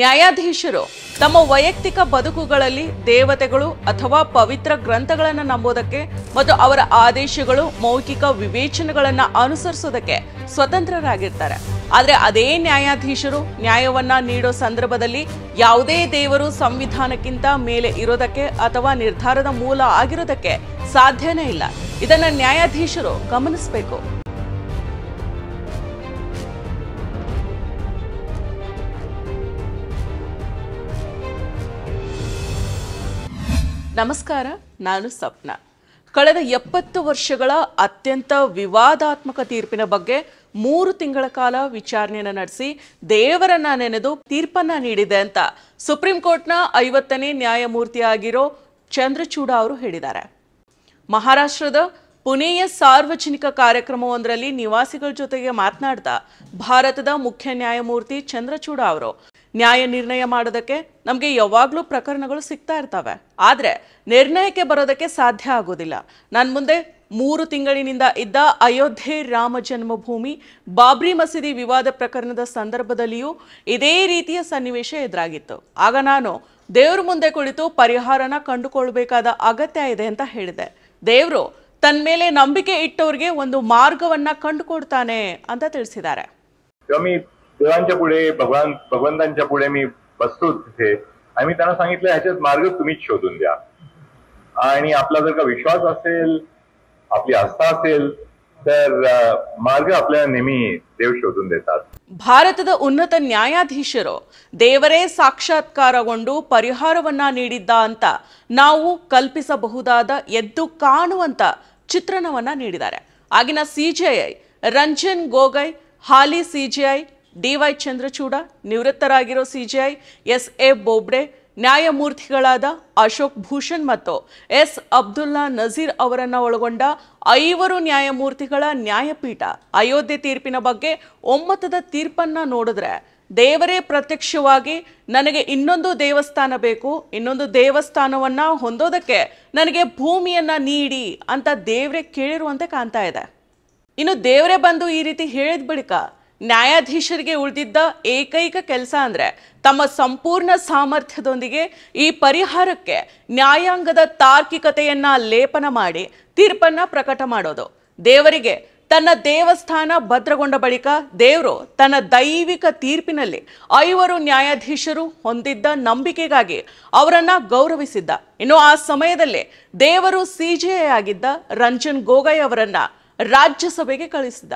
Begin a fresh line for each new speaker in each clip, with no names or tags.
ನ್ಯಾಯಾಧೀಶರು ತಮ್ಮ ವೈಯಕ್ತಿಕ ಬದುಕುಗಳಲ್ಲಿ ದೇವತೆಗಳು ಅಥವಾ ಪವಿತ್ರ ಗ್ರಂಥಗಳನ್ನು ನಂಬೋದಕ್ಕೆ ಮತ್ತು ಅವರ ಆದೇಶಗಳು ಮೌಖಿಕ ವಿವೇಚನೆಗಳನ್ನು ಅನುಸರಿಸೋದಕ್ಕೆ ಸ್ವತಂತ್ರರಾಗಿರ್ತಾರೆ ಆದರೆ ಅದೇ ನ್ಯಾಯಾಧೀಶರು ನ್ಯಾಯವನ್ನ ನೀಡೋ ಸಂದರ್ಭದಲ್ಲಿ ಯಾವುದೇ ದೇವರು ಸಂವಿಧಾನಕ್ಕಿಂತ ಮೇಲೆ ಇರೋದಕ್ಕೆ ಅಥವಾ ನಿರ್ಧಾರದ ಮೂಲ ಆಗಿರೋದಕ್ಕೆ ಸಾಧ್ಯನೇ ಇಲ್ಲ ಇದನ್ನು ನ್ಯಾಯಾಧೀಶರು ಗಮನಿಸಬೇಕು ನಮಸ್ಕಾರ ನಾನು ಸ್ವಪ್ನ ಕಳೆದ ಎಪ್ಪತ್ತು ವರ್ಷಗಳ ಅತ್ಯಂತ ವಿವಾದಾತ್ಮಕ ತೀರ್ಪಿನ ಬಗ್ಗೆ ಮೂರು ತಿಂಗಳ ಕಾಲ ವಿಚಾರಣೆಯನ್ನು ನಡೆಸಿ ದೇವರನ್ನ ನೆನೆದು ತೀರ್ಪನ್ನ ನೀಡಿದೆ ಅಂತ ಸುಪ್ರೀಂ ಕೋರ್ಟ್ನ ಐವತ್ತನೇ ನ್ಯಾಯಮೂರ್ತಿಯಾಗಿರೋ ಚಂದ್ರಚೂಡ ಅವರು ಹೇಳಿದ್ದಾರೆ ಮಹಾರಾಷ್ಟ್ರದ ಪುಣೆಯ ಸಾರ್ವಜನಿಕ ಕಾರ್ಯಕ್ರಮವೊಂದರಲ್ಲಿ ನಿವಾಸಿಗಳ ಜೊತೆಗೆ ಮಾತನಾಡಿದ ಭಾರತದ ಮುಖ್ಯ ನ್ಯಾಯಮೂರ್ತಿ ಚಂದ್ರಚೂಡ ಅವರು ನ್ಯಾಯ ನಿರ್ಣಯ ಮಾಡೋದಕ್ಕೆ ನಮಗೆ ಯಾವಾಗಲೂ ಪ್ರಕರಣಗಳು ಸಿಗ್ತಾ ಇರ್ತವೆ ಆದರೆ ನಿರ್ಣಯಕ್ಕೆ ಬರೋದಕ್ಕೆ ಸಾಧ್ಯ ಆಗೋದಿಲ್ಲ ನನ್ನ ಮುಂದೆ ಮೂರು ತಿಂಗಳಿನಿಂದ ಇದ್ದ ಅಯೋಧ್ಯೆ ರಾಮ ಜನ್ಮಭೂಮಿ ಬಾಬ್ರಿ ಮಸೀದಿ ವಿವಾದ ಪ್ರಕರಣದ ಸಂದರ್ಭದಲ್ಲಿಯೂ ಇದೇ ರೀತಿಯ ಸನ್ನಿವೇಶ ಎದುರಾಗಿತ್ತು ಆಗ ನಾನು ದೇವ್ರ ಮುಂದೆ ಕುಳಿತು ಪರಿಹಾರನ ಕಂಡುಕೊಳ್ಬೇಕಾದ ಅಗತ್ಯ ಇದೆ ಅಂತ ಹೇಳಿದೆ ದೇವರು ತನ್ನ ಮೇಲೆ ನಂಬಿಕೆ ಇಟ್ಟವ್ರಿಗೆ ಒಂದು ಮಾರ್ಗವನ್ನ ಕಂಡುಕೊಡ್ತಾನೆ ಅಂತ ತಿಳಿಸಿದ್ದಾರೆ देवांच्या पुढे भगवान भगवंतांच्या पुढे मी बसतो तिथे आणि मी त्यांना सांगितलं ह्याच्यात मार्ग तुम्हीच शोधून द्या आणि आपला जर का विश्वास असेल आपली आस्था असेल तर ಮಾರ್ಗ देव शोधून देतात ಭಾರತದ ಉನ್ನತ ನ್ಯಾಯಾಧೀಶರು ದೇವರೇ ಸಾಕ್ಷಾತ್ಕಾರಗೊಂಡು ಪರಿಹಾರವನ್ನ ನೀಡಿದ್ದ ಅಂತ ನಾವು ಕಲ್ಪಿಸಬಹುದಾದ ಎದ್ದು ಕಾಣುವಂತ ಚಿತ್ರಣವನ್ನ ನೀಡಿದ್ದಾರೆ ಆಗಿನ ಸಿಜಿಐ ರಂಜನ್ ಗೋಗೊಯ್ ಹಾಲಿ ಸಿಜಿಐ ಡಿವೈ ಚಂದ್ರಚೂಡ ನಿವೃತ್ತರಾಗಿರೋ ಸಿಜಿಐ ಎಸ್ ಎ ಬೋಬ್ಡೆ ನ್ಯಾಯಮೂರ್ತಿಗಳಾದ ಅಶೋಕ್ ಭೂಷಣ್ ಮತ್ತು ಎಸ್ ಅಬ್ದುಲ್ಲಾ ನಜೀರ್ ಅವರನ್ನು ಒಳಗೊಂಡ ಐವರು ನ್ಯಾಯಮೂರ್ತಿಗಳ ನ್ಯಾಯಪೀಠ ಅಯೋಧ್ಯೆ ತೀರ್ಪಿನ ಬಗ್ಗೆ ಒಮ್ಮತದ ತೀರ್ಪನ್ನು ನೋಡಿದ್ರೆ ದೇವರೇ ಪ್ರತ್ಯಕ್ಷವಾಗಿ ನನಗೆ ಇನ್ನೊಂದು ದೇವಸ್ಥಾನ ಬೇಕು ಇನ್ನೊಂದು ದೇವಸ್ಥಾನವನ್ನು ಹೊಂದೋದಕ್ಕೆ ನನಗೆ ಭೂಮಿಯನ್ನು ನೀಡಿ ಅಂತ ದೇವರೇ ಕೇಳಿರುವಂತೆ ಕಾಣ್ತಾ ಇದೆ ಇನ್ನು ದೇವರೇ ಬಂದು ಈ ರೀತಿ ಹೇಳಿದ ಬಳಿಕ ನ್ಯಾಯಾಧೀಶರಿಗೆ ಉಳಿದಿದ್ದ ಏಕೈಕ ಕೆಲಸ ಅಂದರೆ ತಮ್ಮ ಸಂಪೂರ್ಣ ಸಾಮರ್ಥ್ಯದೊಂದಿಗೆ ಈ ಪರಿಹಾರಕ್ಕೆ ನ್ಯಾಯಾಂಗದ ತಾರ್ಕಿಕತೆಯನ್ನ ಲೇಪನ ಮಾಡಿ ತೀರ್ಪನ್ನ ಪ್ರಕಟ ಮಾಡೋದು ದೇವರಿಗೆ ತನ್ನ ದೇವಸ್ಥಾನ ಭದ್ರಗೊಂಡ ಬಳಿಕ ದೇವರು ತನ್ನ ದೈವಿಕ ತೀರ್ಪಿನಲ್ಲಿ ಐವರು ನ್ಯಾಯಾಧೀಶರು ಹೊಂದಿದ್ದ ನಂಬಿಕೆಗಾಗಿ ಅವರನ್ನ ಗೌರವಿಸಿದ್ದ ಇನ್ನು ಆ ಸಮಯದಲ್ಲಿ ದೇವರು ಸಿಜೆಐ ಆಗಿದ್ದ ರಂಜನ್ ಗೋಗೊಯ್ ಅವರನ್ನ ರಾಜ್ಯಸಭೆಗೆ ಕಳಿಸಿದ್ದ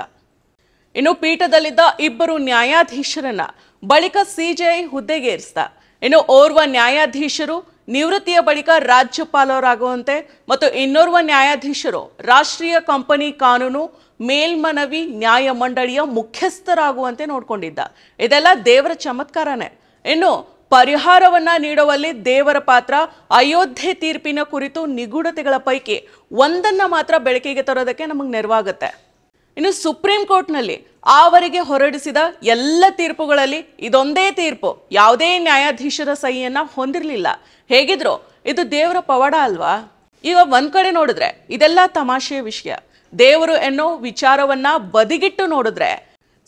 ಇನ್ನು ಪೀಠದಲ್ಲಿದ್ದ ಇಬ್ಬರು ನ್ಯಾಯಾಧೀಶರನ್ನ ಬಳಿಕ ಸಿಜೆಐ ಹುದ್ದೆಗೇರಿಸಿದ ಇನ್ನು ಓರ್ವ ನ್ಯಾಯಾಧೀಶರು ನಿವೃತ್ತಿಯ ಬಳಿಕ ರಾಜ್ಯಪಾಲರಾಗುವಂತೆ ಮತ್ತು ಇನ್ನೋರ್ವ ನ್ಯಾಯಾಧೀಶರು ರಾಷ್ಟ್ರೀಯ ಕಂಪನಿ ಕಾನೂನು ಮೇಲ್ಮನವಿ ನ್ಯಾಯ ಮಂಡಳಿಯ ಮುಖ್ಯಸ್ಥರಾಗುವಂತೆ ನೋಡಿಕೊಂಡಿದ್ದ ಇದೆಲ್ಲ ದೇವರ ಚಮತ್ಕಾರನೇ ಇನ್ನು ಪರಿಹಾರವನ್ನ ನೀಡುವಲ್ಲಿ ದೇವರ ಪಾತ್ರ ಅಯೋಧ್ಯೆ ತೀರ್ಪಿನ ಕುರಿತು ನಿಗೂಢತೆಗಳ ಪೈಕಿ ಒಂದನ್ನ ಮಾತ್ರ ಬೆಳಕಿಗೆ ತರೋದಕ್ಕೆ ನಮಗೆ ನೆರವಾಗುತ್ತೆ ಇನ್ನು ಸುಪ್ರೀಂ ಕೋರ್ಟ್ನಲ್ಲಿ ಆವರೆಗೆ ಹೊರಡಿಸಿದ ಎಲ್ಲ ತೀರ್ಪುಗಳಲ್ಲಿ ಇದೊಂದೇ ತೀರ್ಪು ಯಾವುದೇ ನ್ಯಾಯಾಧೀಶರ ಸಹಿಯನ್ನ ಹೊಂದಿರಲಿಲ್ಲ ಹೇಗಿದ್ರು ಇದು ದೇವರ ಪವಾಡ ಅಲ್ವಾ ಈಗ ಒಂದ್ ಕಡೆ ನೋಡಿದ್ರೆ ಇದೆಲ್ಲ ತಮಾಷೆಯ ವಿಷಯ ದೇವರು ಎನ್ನೋ ವಿಚಾರವನ್ನ ಬದಿಗಿಟ್ಟು ನೋಡಿದ್ರೆ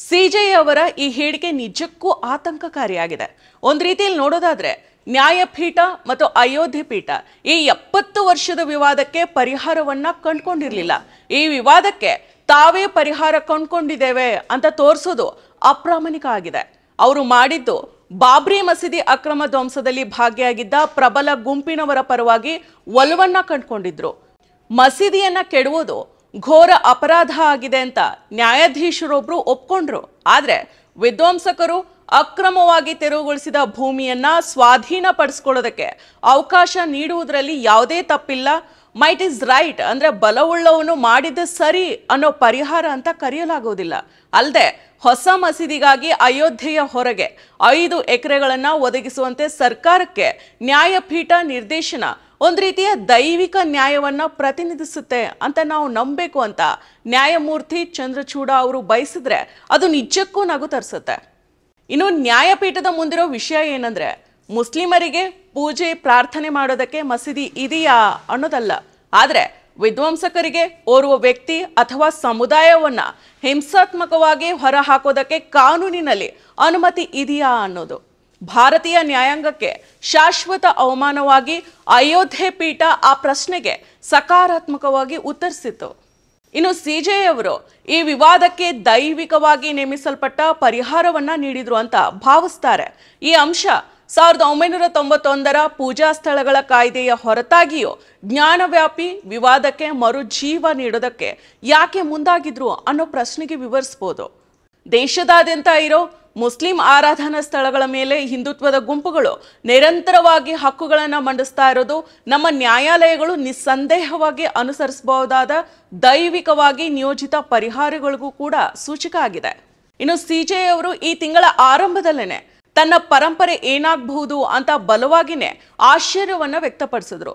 ಸಿಜೆ ಅವರ ಈ ಹೇಳಿಕೆ ನಿಜಕ್ಕೂ ಆತಂಕಕಾರಿಯಾಗಿದೆ ಒಂದ್ ರೀತಿಯಲ್ಲಿ ನೋಡೋದಾದ್ರೆ ನ್ಯಾಯಪೀಠ ಮತ್ತು ಅಯೋಧ್ಯೆ ಪೀಠ ಈ ಎಪ್ಪತ್ತು ವರ್ಷದ ವಿವಾದಕ್ಕೆ ಪರಿಹಾರವನ್ನ ಕಂಡುಕೊಂಡಿರಲಿಲ್ಲ ಈ ವಿವಾದಕ್ಕೆ ತಾವೇ ಪರಿಹಾರ ಕಂಡ್ಕೊಂಡಿದ್ದೇವೆ ಅಂತ ತೋರಿಸೋದು ಅಪ್ರಾಮಾಣಿಕ ಆಗಿದೆ ಅವರು ಮಾಡಿದ್ದು ಬಾಬ್ರಿ ಮಸೀದಿ ಅಕ್ರಮ ಧ್ವಂಸದಲ್ಲಿ ಭಾಗಿಯಾಗಿದ್ದ ಪ್ರಬಲ ಗುಂಪಿನವರ ಪರವಾಗಿ ಒಲವನ್ನ ಕಂಡುಕೊಂಡಿದ್ರು ಮಸೀದಿಯನ್ನ ಕೆಡುವುದು ಘೋರ ಅಪರಾಧ ಆಗಿದೆ ಅಂತ ನ್ಯಾಯಾಧೀಶರೊಬ್ರು ಒಪ್ಕೊಂಡ್ರು ಆದ್ರೆ ವಿಧ್ವಂಸಕರು ಅಕ್ರಮವಾಗಿ ತೆರವುಗೊಳಿಸಿದ ಭೂಮಿಯನ್ನ ಸ್ವಾಧೀನ ಪಡಿಸ್ಕೊಳ್ಳೋದಕ್ಕೆ ಅವಕಾಶ ನೀಡುವುದರಲ್ಲಿ ಯಾವುದೇ ತಪ್ಪಿಲ್ಲ ಮೈಟ್ ಇಸ್ ರೈಟ್ ಅಂದರೆ ಬಲವುಳ್ಳವನು ಮಾಡಿದ ಸರಿ ಅನ್ನೋ ಪರಿಹಾರ ಅಂತ ಕರೆಯಲಾಗುವುದಿಲ್ಲ ಅಲ್ಲದೆ ಹೊಸ ಮಸೀದಿಗಾಗಿ ಅಯೋಧ್ಯೆಯ ಹೊರಗೆ ಐದು ಎಕರೆಗಳನ್ನು ಒದಗಿಸುವಂತೆ ಸರ್ಕಾರಕ್ಕೆ ನ್ಯಾಯಪೀಠ ನಿರ್ದೇಶನ ಒಂದು ರೀತಿಯ ದೈವಿಕ ನ್ಯಾಯವನ್ನು ಪ್ರತಿನಿಧಿಸುತ್ತೆ ಅಂತ ನಾವು ನಂಬಬೇಕು ಅಂತ ನ್ಯಾಯಮೂರ್ತಿ ಚಂದ್ರಚೂಡ ಅವರು ಬಯಸಿದ್ರೆ ಅದು ನಿಜಕ್ಕೂ ನಗು ತರಿಸುತ್ತೆ ಇನ್ನು ನ್ಯಾಯಪೀಠದ ಮುಂದಿರೋ ವಿಷಯ ಏನಂದ್ರೆ ಮುಸ್ಲಿಮರಿಗೆ ಪೂಜೆ ಪ್ರಾರ್ಥನೆ ಮಾಡೋದಕ್ಕೆ ಮಸೀದಿ ಇದೆಯಾ ಅನ್ನೋದಲ್ಲ ಆದರೆ ವಿಧ್ವಂಸಕರಿಗೆ ಓರ್ವ ವ್ಯಕ್ತಿ ಅಥವಾ ಸಮುದಾಯವನ್ನು ಹಿಂಸಾತ್ಮಕವಾಗಿ ಹೊರಹಾಕೋದಕ್ಕೆ ಕಾನೂನಿನಲ್ಲಿ ಅನುಮತಿ ಇದೆಯಾ ಅನ್ನೋದು ಭಾರತೀಯ ನ್ಯಾಯಾಂಗಕ್ಕೆ ಶಾಶ್ವತ ಅವಮಾನವಾಗಿ ಅಯೋಧ್ಯೆ ಪೀಠ ಆ ಪ್ರಶ್ನೆಗೆ ಸಕಾರಾತ್ಮಕವಾಗಿ ಉತ್ತರಿಸಿತು ಇನ್ನು ಅವರು ಈ ವಿವಾದಕ್ಕೆ ದೈವಿಕವಾಗಿ ನೇಮಿಸಲ್ಪಟ್ಟ ಪರಿಹಾರವನ್ನ ನೀಡಿದ್ರು ಅಂತ ಭಾವಿಸ್ತಾರೆ ಈ ಅಂಶ ಸಾವಿರದ ಒಂಬೈನೂರ ತೊಂಬತ್ತೊಂದರ ಪೂಜಾ ಸ್ಥಳಗಳ ಕಾಯ್ದೆಯ ಹೊರತಾಗಿಯೂ ಜ್ಞಾನವ್ಯಾಪಿ ವಿವಾದಕ್ಕೆ ಮರುಜೀವ ನೀಡೋದಕ್ಕೆ ಯಾಕೆ ಮುಂದಾಗಿದ್ರು ಅನ್ನೋ ಪ್ರಶ್ನೆಗೆ ವಿವರಿಸ್ಬೋದು ದೇಶದಾದ್ಯಂತ ಇರೋ ಮುಸ್ಲಿಂ ಆರಾಧನಾ ಸ್ಥಳಗಳ ಮೇಲೆ ಹಿಂದುತ್ವದ ಗುಂಪುಗಳು ನಿರಂತರವಾಗಿ ಹಕ್ಕುಗಳನ್ನು ಮಂಡಿಸ್ತಾ ಇರೋದು ನಮ್ಮ ನ್ಯಾಯಾಲಯಗಳು ನಿಸ್ಸಂದೇಹವಾಗಿ ಅನುಸರಿಸಬಹುದಾದ ದೈವಿಕವಾಗಿ ನಿಯೋಜಿತ ಪರಿಹಾರಗಳಿಗೂ ಕೂಡ ಸೂಚಕ ಆಗಿದೆ ಇನ್ನು ಸಿಜೆ ಅವರು ಈ ತಿಂಗಳ ಆರಂಭದಲ್ಲೇನೆ ತನ್ನ ಪರಂಪರೆ ಏನಾಗಬಹುದು ಅಂತ ಬಲವಾಗಿನೇ ಆಶ್ಚರ್ಯವನ್ನು ವ್ಯಕ್ತಪಡಿಸಿದ್ರು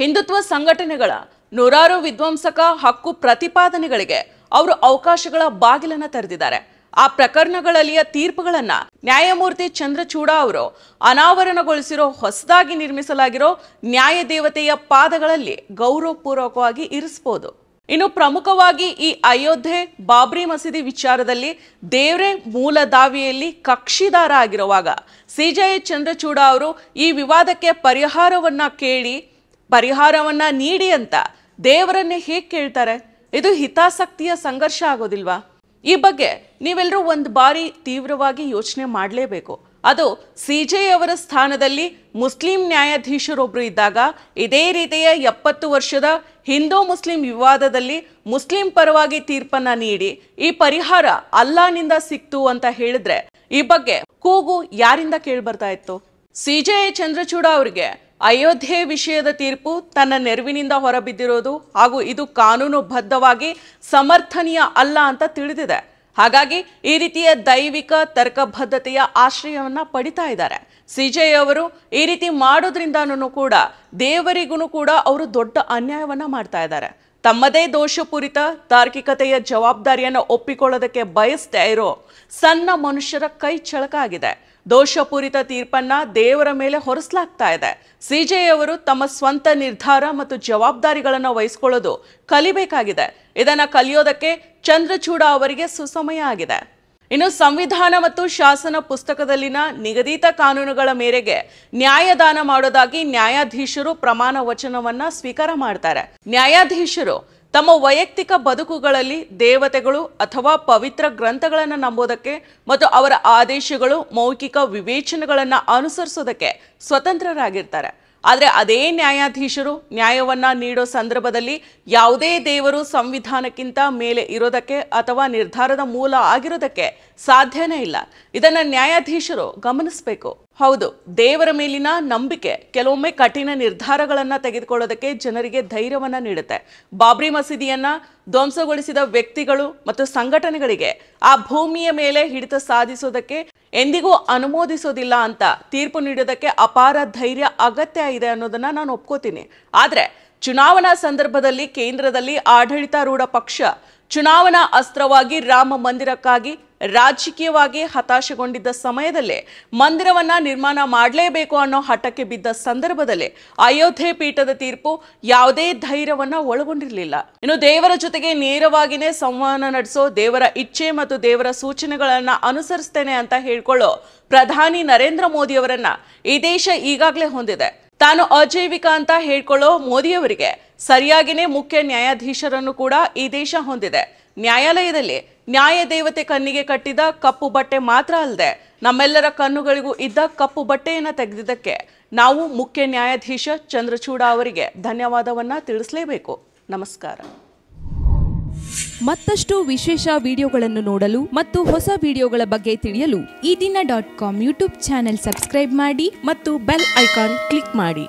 ಹಿಂದುತ್ವ ಸಂಘಟನೆಗಳ ನೂರಾರು ವಿಧ್ವಂಸಕ ಹಕ್ಕು ಪ್ರತಿಪಾದನೆಗಳಿಗೆ ಅವರು ಅವಕಾಶಗಳ ಬಾಗಿಲನ್ನು ತೆರೆದಿದ್ದಾರೆ ಆ ಪ್ರಕರಣಗಳಲ್ಲಿಯ ತೀರ್ಪುಗಳನ್ನು ನ್ಯಾಯಮೂರ್ತಿ ಚಂದ್ರಚೂಡ ಅವರು ಅನಾವರಣಗೊಳಿಸಿರೋ ಹೊಸದಾಗಿ ನಿರ್ಮಿಸಲಾಗಿರೋ ನ್ಯಾಯದೇವತೆಯ ಪಾದಗಳಲ್ಲಿ ಗೌರವಪೂರ್ವಕವಾಗಿ ಇರಿಸಬಹುದು ಇನ್ನು ಪ್ರಮುಖವಾಗಿ ಈ ಅಯೋಧ್ಯೆ ಬಾಬ್ರಿ ಮಸೀದಿ ವಿಚಾರದಲ್ಲಿ ದೇವ್ರೆ ಮೂಲ ದಾವಿಯಲ್ಲಿ ಕಕ್ಷಿದಾರ ಆಗಿರುವಾಗ ಸಿ ಜೆ ಚಂದ್ರಚೂಡ ಅವರು ಈ ವಿವಾದಕ್ಕೆ ಪರಿಹಾರವನ್ನ ಕೇಳಿ ಪರಿಹಾರವನ್ನ ನೀಡಿ ಅಂತ ದೇವರನ್ನೇ ಹೇಗೆ ಕೇಳ್ತಾರೆ ಇದು ಹಿತಾಸಕ್ತಿಯ ಸಂಘರ್ಷ ಆಗೋದಿಲ್ವಾ ಈ ಬಗ್ಗೆ ನೀವೆಲ್ಲರೂ ಒಂದು ಬಾರಿ ತೀವ್ರವಾಗಿ ಯೋಚನೆ ಮಾಡಲೇಬೇಕು ಅದು ಸಿ ಜೆ ಅವರ ಸ್ಥಾನದಲ್ಲಿ ಮುಸ್ಲಿಂ ನ್ಯಾಯಾಧೀಶರೊಬ್ಬರು ಇದ್ದಾಗ ಇದೇ ರೀತಿಯ ಎಪ್ಪತ್ತು ವರ್ಷದ ಹಿಂದೂ ಮುಸ್ಲಿಂ ವಿವಾದದಲ್ಲಿ ಮುಸ್ಲಿಂ ಪರವಾಗಿ ತೀರ್ಪನ್ನ ನೀಡಿ ಈ ಪರಿಹಾರ ಅಲ್ಲಾನಿಂದ ಸಿಕ್ತು ಅಂತ ಹೇಳಿದ್ರೆ ಈ ಬಗ್ಗೆ ಕೂಗು ಯಾರಿಂದ ಬರ್ತಾ ಇತ್ತು ಜೆ ಚಂದ್ರಚೂಡ ಅವರಿಗೆ ಅಯೋಧ್ಯೆ ವಿಷಯದ ತೀರ್ಪು ತನ್ನ ನೆರವಿನಿಂದ ಹೊರಬಿದ್ದಿರೋದು ಹಾಗೂ ಇದು ಬದ್ಧವಾಗಿ ಸಮರ್ಥನೀಯ ಅಲ್ಲ ಅಂತ ತಿಳಿದಿದೆ ಹಾಗಾಗಿ ಈ ರೀತಿಯ ದೈವಿಕ ತರ್ಕಬದ್ಧತೆಯ ಆಶ್ರಯವನ್ನ ಪಡಿತಾ ಇದ್ದಾರೆ ಸಿಜೆ ಅವರು ಈ ರೀತಿ ಮಾಡೋದ್ರಿಂದನೂ ಕೂಡ ದೇವರಿಗೂ ಕೂಡ ಅವರು ದೊಡ್ಡ ಅನ್ಯಾಯವನ್ನ ಮಾಡ್ತಾ ಇದ್ದಾರೆ ತಮ್ಮದೇ ದೋಷಪೂರಿತ ತಾರ್ಕಿಕತೆಯ ಜವಾಬ್ದಾರಿಯನ್ನು ಒಪ್ಪಿಕೊಳ್ಳೋದಕ್ಕೆ ಬಯಸ್ತಾ ಇರೋ ಸಣ್ಣ ಮನುಷ್ಯರ ಕೈ ಚಳಕ ಆಗಿದೆ ದೋಷಪೂರಿತ ತೀರ್ಪನ್ನ ದೇವರ ಮೇಲೆ ಹೊರಿಸಲಾಗ್ತಾ ಇದೆ ಸಿಜೆ ಅವರು ತಮ್ಮ ಸ್ವಂತ ನಿರ್ಧಾರ ಮತ್ತು ಜವಾಬ್ದಾರಿಗಳನ್ನು ವಹಿಸ್ಕೊಳ್ಳೋದು ಕಲಿಬೇಕಾಗಿದೆ ಇದನ್ನ ಕಲಿಯೋದಕ್ಕೆ ಚಂದ್ರಚೂಡ ಅವರಿಗೆ ಸುಸಮಯ ಆಗಿದೆ ಇನ್ನು ಸಂವಿಧಾನ ಮತ್ತು ಶಾಸನ ಪುಸ್ತಕದಲ್ಲಿನ ನಿಗದಿತ ಕಾನೂನುಗಳ ಮೇರೆಗೆ ನ್ಯಾಯದಾನ ಮಾಡೋದಾಗಿ ನ್ಯಾಯಾಧೀಶರು ಪ್ರಮಾಣ ವಚನವನ್ನ ಸ್ವೀಕಾರ ಮಾಡ್ತಾರೆ ನ್ಯಾಯಾಧೀಶರು ತಮ್ಮ ವೈಯಕ್ತಿಕ ಬದುಕುಗಳಲ್ಲಿ ದೇವತೆಗಳು ಅಥವಾ ಪವಿತ್ರ ಗ್ರಂಥಗಳನ್ನು ನಂಬೋದಕ್ಕೆ ಮತ್ತು ಅವರ ಆದೇಶಗಳು ಮೌಖಿಕ ವಿವೇಚನೆಗಳನ್ನು ಅನುಸರಿಸೋದಕ್ಕೆ ಸ್ವತಂತ್ರರಾಗಿರ್ತಾರೆ ಆದರೆ ಅದೇ ನ್ಯಾಯಾಧೀಶರು ನ್ಯಾಯವನ್ನು ನೀಡೋ ಸಂದರ್ಭದಲ್ಲಿ ಯಾವುದೇ ದೇವರು ಸಂವಿಧಾನಕ್ಕಿಂತ ಮೇಲೆ ಇರೋದಕ್ಕೆ ಅಥವಾ ನಿರ್ಧಾರದ ಮೂಲ ಆಗಿರೋದಕ್ಕೆ ಸಾಧ್ಯನೇ ಇಲ್ಲ ಇದನ್ನು ನ್ಯಾಯಾಧೀಶರು ಗಮನಿಸಬೇಕು ಹೌದು ದೇವರ ಮೇಲಿನ ನಂಬಿಕೆ ಕೆಲವೊಮ್ಮೆ ಕಠಿಣ ನಿರ್ಧಾರಗಳನ್ನು ತೆಗೆದುಕೊಳ್ಳೋದಕ್ಕೆ ಜನರಿಗೆ ಧೈರ್ಯವನ್ನು ನೀಡುತ್ತೆ ಬಾಬ್ರಿ ಮಸೀದಿಯನ್ನ ಧ್ವಂಸಗೊಳಿಸಿದ ವ್ಯಕ್ತಿಗಳು ಮತ್ತು ಸಂಘಟನೆಗಳಿಗೆ ಆ ಭೂಮಿಯ ಮೇಲೆ ಹಿಡಿತ ಸಾಧಿಸೋದಕ್ಕೆ ಎಂದಿಗೂ ಅನುಮೋದಿಸೋದಿಲ್ಲ ಅಂತ ತೀರ್ಪು ನೀಡೋದಕ್ಕೆ ಅಪಾರ ಧೈರ್ಯ ಅಗತ್ಯ ಇದೆ ಅನ್ನೋದನ್ನ ನಾನು ಒಪ್ಕೋತೀನಿ ಆದರೆ ಚುನಾವಣಾ ಸಂದರ್ಭದಲ್ಲಿ ಕೇಂದ್ರದಲ್ಲಿ ಆಡಳಿತಾರೂಢ ಪಕ್ಷ ಚುನಾವಣಾ ಅಸ್ತ್ರವಾಗಿ ರಾಮ ಮಂದಿರಕ್ಕಾಗಿ ರಾಜಕೀಯವಾಗಿ ಹತಾಶಗೊಂಡಿದ್ದ ಸಮಯದಲ್ಲೇ ಮಂದಿರವನ್ನ ನಿರ್ಮಾಣ ಮಾಡಲೇಬೇಕು ಅನ್ನೋ ಹಠಕ್ಕೆ ಬಿದ್ದ ಸಂದರ್ಭದಲ್ಲೇ ಅಯೋಧ್ಯೆ ಪೀಠದ ತೀರ್ಪು ಯಾವುದೇ ಧೈರ್ಯವನ್ನ ಒಳಗೊಂಡಿರಲಿಲ್ಲ ಇನ್ನು ದೇವರ ಜೊತೆಗೆ ನೇರವಾಗಿನೇ ಸಂವಹನ ನಡೆಸೋ ದೇವರ ಇಚ್ಛೆ ಮತ್ತು ದೇವರ ಸೂಚನೆಗಳನ್ನ ಅನುಸರಿಸ್ತೇನೆ ಅಂತ ಹೇಳ್ಕೊಳ್ಳೋ ಪ್ರಧಾನಿ ನರೇಂದ್ರ ಮೋದಿಯವರನ್ನ ಈ ದೇಶ ಈಗಾಗಲೇ ಹೊಂದಿದೆ ತಾನು ಅಜೈವಿಕ ಅಂತ ಹೇಳ್ಕೊಳ್ಳೋ ಮೋದಿಯವರಿಗೆ ಸರಿಯಾಗಿನೇ ಮುಖ್ಯ ನ್ಯಾಯಾಧೀಶರನ್ನು ಕೂಡ ಈ ದೇಶ ಹೊಂದಿದೆ ನ್ಯಾಯಾಲಯದಲ್ಲಿ ನ್ಯಾಯ ದೇವತೆ ಕಣ್ಣಿಗೆ ಕಟ್ಟಿದ ಕಪ್ಪು ಬಟ್ಟೆ ಮಾತ್ರ ಅಲ್ಲದೆ ನಮ್ಮೆಲ್ಲರ ಕಣ್ಣುಗಳಿಗೂ ಇದ್ದ ಕಪ್ಪು ಬಟ್ಟೆಯನ್ನು ತೆಗೆದಿದ್ದಕ್ಕೆ ನಾವು ಮುಖ್ಯ ನ್ಯಾಯಾಧೀಶ ಚಂದ್ರಚೂಡ ಅವರಿಗೆ ಧನ್ಯವಾದವನ್ನ ತಿಳಿಸಲೇಬೇಕು ನಮಸ್ಕಾರ ಮತ್ತಷ್ಟು ವಿಶೇಷ ವಿಡಿಯೋಗಳನ್ನು ನೋಡಲು ಮತ್ತು ಹೊಸ ವಿಡಿಯೋಗಳ ಬಗ್ಗೆ ತಿಳಿಯಲು Ee Dina dot com YouTube channel subscribe ಮಾಡಿ ಮತ್ತು ಬೆಲ್ ಐಕಾನ್ ಕ್ಲಿಕ್ ಮಾಡಿ